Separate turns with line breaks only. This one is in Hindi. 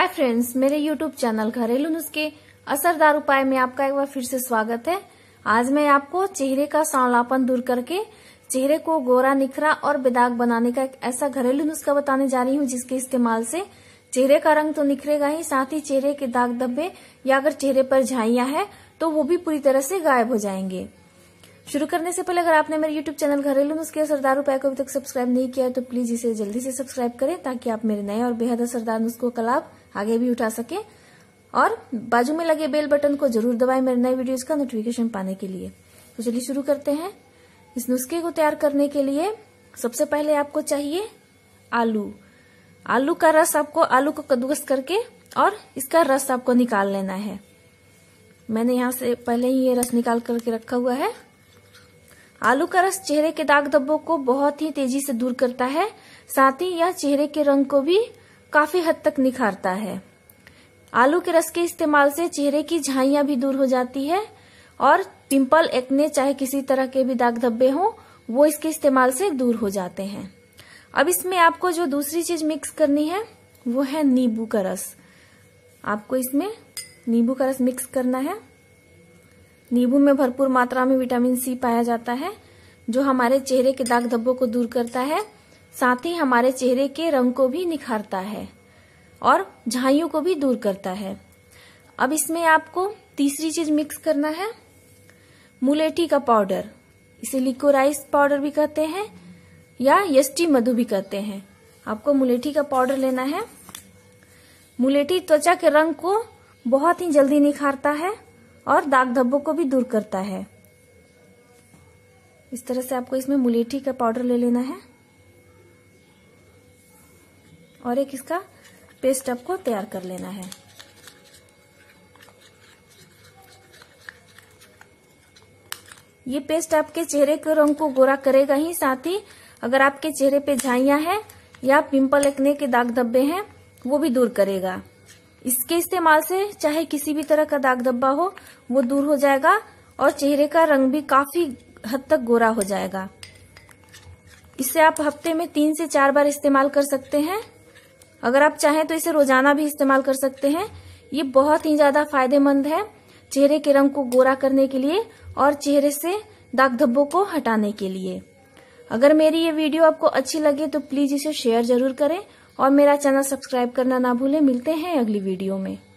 हाय फ्रेंड्स मेरे यूट्यूब चैनल घरेलू नुस्खे असरदार उपाय में आपका एक बार फिर से स्वागत है आज मैं आपको चेहरे का सांवलापन दूर करके चेहरे को गोरा निखरा और बेदाग बनाने का एक ऐसा घरेलू नुस्खा बताने जा रही हूँ जिसके इस्तेमाल से चेहरे का रंग तो निखरेगा ही साथ ही चेहरे के दाग धब्बे या अगर चेहरे पर झाइया है तो वो भी पूरी तरह से गायब हो जाएंगे शुरू करने से पहले अगर आपने मेरे यूट्यूब चैनल घरेलू नुस्खे असरदार उपाय को अभी तक सब्सक्राइब नहीं किया है तो प्लीज इसे जल्दी से सब्सक्राइब करें ताकि आप मेरे नए और बेहद असरदार नुस्खों का लाभ आगे भी उठा सके और बाजू में लगे बेल बटन को जरूर दबाएं मेरे नए वीडियोस का नोटिफिकेशन पाने के लिए तो चलिए शुरू करते हैं इस नुस्खे को तैयार करने के लिए सबसे पहले आपको चाहिए आलू आलू का रस आपको आलू को कद्दूकस करके और इसका रस आपको निकाल लेना है मैंने यहाँ से पहले ही ये रस निकाल करके रखा हुआ है आलू का रस चेहरे के दाग धब्बों को बहुत ही तेजी से दूर करता है साथ ही यह चेहरे के रंग को भी काफी हद तक निखारता है आलू के रस के इस्तेमाल से चेहरे की झाइया भी दूर हो जाती है और पिंपल एक्ने चाहे किसी तरह के भी दाग धब्बे हो वो इसके इस्तेमाल से दूर हो जाते हैं अब इसमें आपको जो दूसरी चीज मिक्स करनी है वो है नींबू का रस आपको इसमें नींबू का रस मिक्स करना है नींबू में भरपूर मात्रा में विटामिन सी पाया जाता है जो हमारे चेहरे के दाग धब्बों को दूर करता है साथ ही हमारे चेहरे के रंग को भी निखारता है और झाइयों को भी दूर करता है अब इसमें आपको तीसरी चीज मिक्स करना है मुलेठी का पाउडर इसे लिकोराइस पाउडर भी कहते हैं या यष्टी मधु भी कहते हैं आपको मुलेठी का पाउडर लेना है मुलेठी त्वचा के रंग को बहुत ही जल्दी निखारता है और दाग धब्बों को भी दूर करता है इस तरह से आपको इसमें मुलेठी का पाउडर ले लेना है और एक इसका पेस्ट आपको तैयार कर लेना है ये पेस्ट आपके चेहरे के रंग को गोरा करेगा ही साथ ही अगर आपके चेहरे पे झाइया है या पिंपल एकने के दाग धब्बे हैं वो भी दूर करेगा इसके इस्तेमाल से चाहे किसी भी तरह का दाग धब्बा हो वो दूर हो जाएगा और चेहरे का रंग भी काफी हद तक गोरा हो जाएगा इसे आप हफ्ते में तीन से चार बार इस्तेमाल कर सकते हैं अगर आप चाहें तो इसे रोजाना भी इस्तेमाल कर सकते हैं ये बहुत ही ज्यादा फायदेमंद है चेहरे के रंग को गोरा करने के लिए और चेहरे से दाग धब्बों को हटाने के लिए अगर मेरी ये वीडियो आपको अच्छी लगे तो प्लीज इसे शेयर जरूर करें और मेरा चैनल सब्सक्राइब करना ना भूलें मिलते हैं अगली वीडियो में